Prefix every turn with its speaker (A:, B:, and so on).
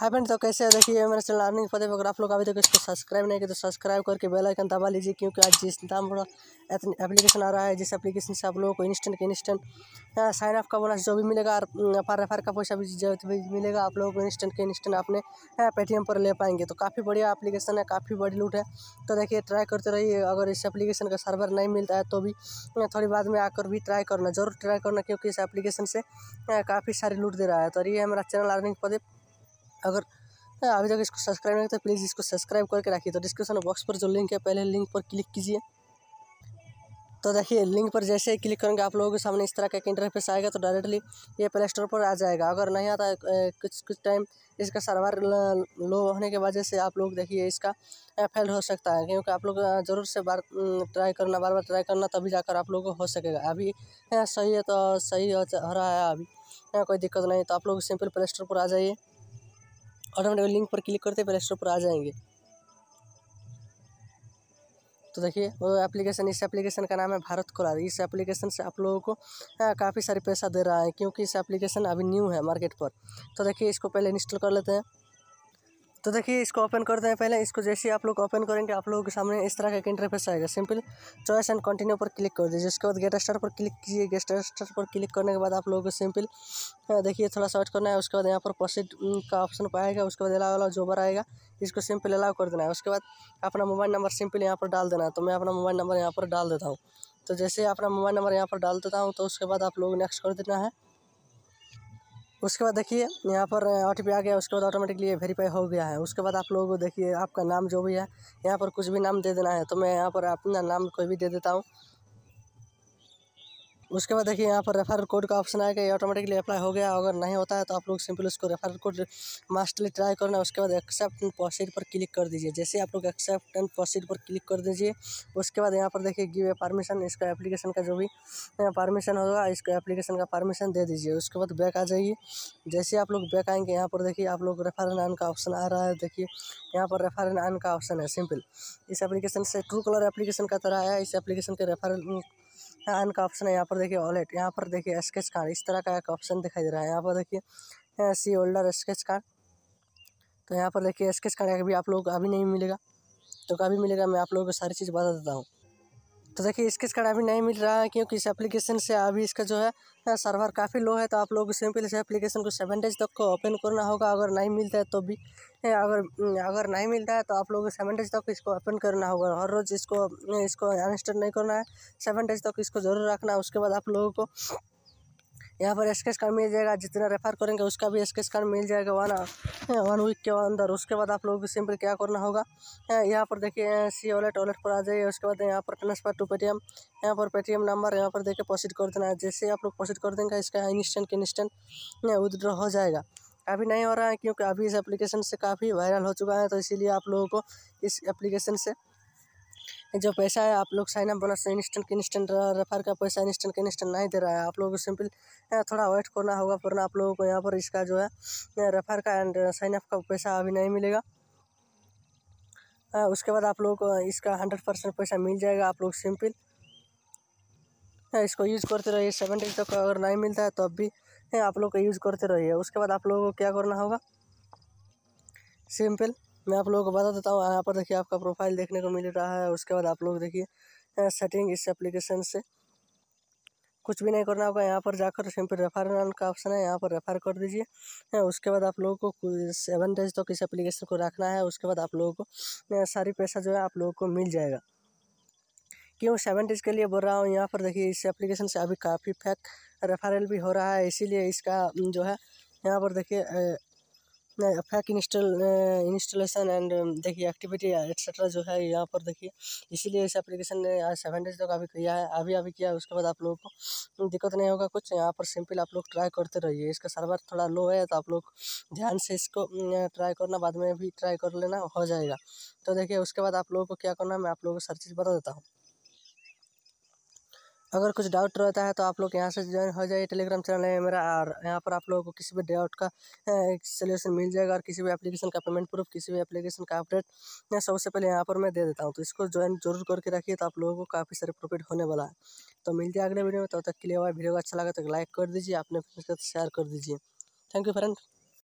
A: hi friend तो कैसे है देखिए मेरे चैनल अर्निंग फतेह अगर आप लोग अभी तक तो इसको सब्सक्राइब नहीं किया तो सब्सक्राइब करके बेल आइकन दबा लीजिए क्योंकि आज जिस दाम एप्लीकेशन आ रहा है जिस एप्लीकेशन से आप लोगों को इंस्टेंट के इंस्टेंट साइन अप का बोनस जो भी मिलेगा और पर रेफर का पैसा भी जो भी मिलेगा आप लोगों को इंस्टेंट के इंस्टेंट अपने पेटीएम पर ले पाएंगे तो काफ़ी बढ़िया एप्लीकेशन है काफ़ी बड़ी लूट है तो देखिए ट्राई करते रहिए अगर इस एप्लीकेशन का सर्वर नहीं मिलता है तो भी हाँ, थोड़ी बाद में आकर भी ट्राई करना जरूर ट्राई करना क्योंकि इस एप्लीकेशन से हाँ, काफ़ी सारी लूट दे रहा है तो ये हमारा चैनल अर्निंग पदेप अगर अभी तक इसको सब्सक्राइब नहीं किया तो प्लीज़ इसको सब्सक्राइब करके रखिए तो डिस्क्रिप्शन बॉक्स पर जो लिंक है पहले लिंक पर क्लिक कीजिए तो देखिए लिंक पर जैसे ही क्लिक करेंगे आप लोगों के सामने इस तरह का एक इंटरफेस आएगा तो डायरेक्टली ये प्ले स्टोर पर आ जाएगा अगर नहीं आता कुछ कुछ टाइम इसका सर्वर लो होने की वजह से आप लोग देखिए इसका फेल हो सकता है क्योंकि आप लोग ज़रूर से बार ट्राई करना बार बार ट्राई करना तभी जाकर आप लोगों को हो सकेगा अभी सही है तो सही हो रहा है अभी कोई दिक्कत नहीं तो आप लोग सिंपल प्ले स्टोर पर आ जाइए ऑटोमेटिकली लिंक पर क्लिक करते प्ले स्टोर पर आ जाएंगे तो देखिए वो एप्लीकेशन इस एप्लीकेशन का नाम है भारत कोलार इस एप्लीकेशन से आप लोगों को काफ़ी सारे पैसा दे रहा है क्योंकि इस एप्लीकेशन अभी न्यू है मार्केट पर तो देखिए इसको पहले इंस्टॉल कर लेते हैं तो देखिए इसको ओपन करते हैं पहले इसको जैसे ही आप लोग ओपन करेंगे आप लोगों के सामने इस तरह का एक इंटरफेस आएगा सिंपल चॉइस एंड कंटिन्यू पर क्लिक कर दीजिए इसके बाद गेट स्टार पर क्लिक कीजिए गेट स्टार पर क्लिक करने के बाद आप लोगों को सिंपल हाँ, देखिए थोड़ा सर्च करना है उसके बाद यहाँ पर प्रोसीड का ऑप्शन पाएगा उसके बाद अलाव अलाव जोबर आएगा इसको सिंपल अलाव कर देना है उसके बाद अपना मोबाइल नंबर सिंपल यहाँ पर डाल देना है तो मैं अपना मोबाइल नंबर यहाँ पर डाल देता हूँ तो जैसे ही अपना मोबाइल नंबर यहाँ पर डाल देता हूँ तो उसके बाद आप लोग नेक्स्ट कर देना है उसके बाद देखिए यहाँ पर ओ टी पी आ गया उसके बाद ऑटोमेटिकली वेरीफाई हो गया है उसके बाद आप लोगों को देखिए आपका नाम जो भी है यहाँ पर कुछ भी नाम दे देना है तो मैं यहाँ पर अपना नाम कोई भी दे देता हूँ उसके बाद देखिए यहाँ पर रेफर कोड का ऑप्शन आएगा ये ऑटोमेटिकली अप्लाई हो गया अगर नहीं होता है तो आप लोग सिंपल उसको रेफरल कोड मास्टरली ट्राई करना उसके बाद एक्सेप्ट एंड प्रोसीड पर क्लिक कर दीजिए जैसे आप लोग एक्सेप्ट एंड प्रोसीड पर क्लिक कर दीजिए उसके बाद यहाँ पर देखिए गिव ए परमिशन इसका एप्लीकेशन का जो भी परमिशन होगा इसको एप्लीकेशन का परमिशन दे दीजिए उसके बाद बैक आ जाइए जैसे आप लोग बैक आएंगे यहाँ पर देखिए आप लोग रेफर एंड आन का ऑप्शन आ रहा है देखिए यहाँ पर रेफर एंड आन का ऑप्शन है सिंपल इस एप्लीकेशन से ट्रू कलर एप्लीकेशन का तरह है इस एप्लीकेशन के रेफर अर्न का ऑप्शन है यहाँ पर देखिए वॉलेट यहाँ पर देखिए स्केच कार्ड इस तरह का एक ऑप्शन दिखाई दे रहा है यहाँ पर देखिए सी होल्डर स्केच कार्ड तो यहाँ पर देखिए स्केच कार्ड अभी आप लोग अभी नहीं मिलेगा तो कभी मिलेगा मैं आप लोगों को सारी चीज़ बता देता हूँ तो देखिए इसके कारण अभी नहीं मिल रहा है क्योंकि इस एप्लीकेशन से अभी इसका जो है सर्वर काफ़ी लो है तो आप लोग सिंपल इस एप्लीकेशन को सेवन डेज तक को ओपन करना होगा अगर नहीं मिलता है तो भी अगर अगर नहीं मिलता है तो आप लोग सेवन डेज तक इसको ओपन करना होगा हर रोज़ इसको इसको अनस्टॉल नहीं करना है सेवन डेज तक इसको ज़रूर रखना है उसके बाद आप लोगों को यहाँ पर स्केच कार्ड मिल जाएगा जितना रेफर करेंगे उसका भी स्केच कार्ड मिल जाएगा वन वन वीक के अंदर उसके बाद आप लोग भी सिंपल क्या करना होगा हाँ, यहाँ पर देखिए सी वॉलेट वॉलेट पर आ जाइए उसके बाद यहाँ पर ट्रांसफर टू पेटीएम यहाँ पर पेटीएम नंबर यहाँ पर देखिए प्रोसीड कर देना है जैसे आप लोग प्रोसीड कर देंगे इसका इंस्टेंट इंस्टेंट विदड्रॉ हो जाएगा अभी नहीं हो रहा है क्योंकि अभी इस एप्लीकेशन से काफ़ी वायरल हो चुका है तो इसीलिए आप लोगों को इस एप्लीकेशन से जो पैसा है आप लोग sign up bonus instant instant refer का पैसा इंस्टेंट इंस्टेंट नहीं दे रहा है आप लोग को सिंपल थोड़ा वेट करना होगा फिर आप लोगों को यहाँ पर इसका जो है रेफर का एंड साइन अप का पैसा अभी नहीं मिलेगा हाँ, उसके बाद आप लोगों को इसका हंड्रेड परसेंट पैसा मिल जाएगा आप लोग सिंपल हाँ, इसको यूज़ करते रहिए सेवन डेज तक अगर नहीं मिलता है तो अब भी हाँ, आप लोग को यूज़ करते रहिए उसके बाद आप लोगों को क्या करना होगा सिंपल मैं आप लोगों को बता देता हूँ यहाँ पर देखिए आपका प्रोफाइल देखने को मिल रहा है उसके बाद आप लोग देखिए सेटिंग इस एप्लीकेशन से कुछ भी नहीं करना होगा यहाँ पर जाकर सिंपल रेफर का ऑप्शन है यहाँ पर रेफर कर दीजिए उसके बाद आप लोगों को सेवन डेज तक इस एप्लीकेशन को रखना है उसके बाद आप लोगों को सारी पैसा जो है आप लोगों को मिल जाएगा क्यों सेवन डेज के लिए बोल रहा हूँ यहाँ पर देखिए इस एप्लीकेशन से अभी काफ़ी फैक रेफरल भी हो रहा है इसीलिए इसका जो है यहाँ पर देखिए फैक इंस्टॉल इंस्टॉलेशन एंड देखिए एक्टिविटी एक्सेट्रा जो है यहाँ पर देखिए इसीलिए इस एप्लीकेशन ने आज सेवन डेज तक अभी किया है अभी अभी किया है उसके बाद आप लोगों को दिक्कत नहीं होगा कुछ यहाँ पर सिंपल आप लोग ट्राई करते रहिए इसका सर्वर थोड़ा लो है तो आप लोग ध्यान से इसको ट्राई करना बाद में भी ट्राई कर लेना हो जाएगा तो देखिए उसके बाद आप लोगों को क्या करना है मैं आप लोगों को चीज़ बता देता हूँ अगर कुछ डाउट रहता है तो आप लोग यहाँ से ज्वाइन हो जाइए टेलीग्राम चैनल है मेरा और यहाँ पर आप लोगों को किसी भी डाउट का सलूशन मिल जाएगा और किसी भी एप्लीकेशन का पेमेंट प्रूफ किसी भी एप्लीकेशन का अपडेट सबसे पहले यहाँ पर मैं दे देता हूँ तो इसको ज्वाइन जरूर करके रखिए तो आप लोगों को काफ़ी सारे प्रॉफिट होने वाला है तो मिलते हैं अगले वीडियो में तब तो तक के लिए हमारा वीडियो अच्छा लगा तो लाइक कर दीजिए अपने फ्रेंड्स के साथ शेयर कर दीजिए थैंक यू फ्रेंड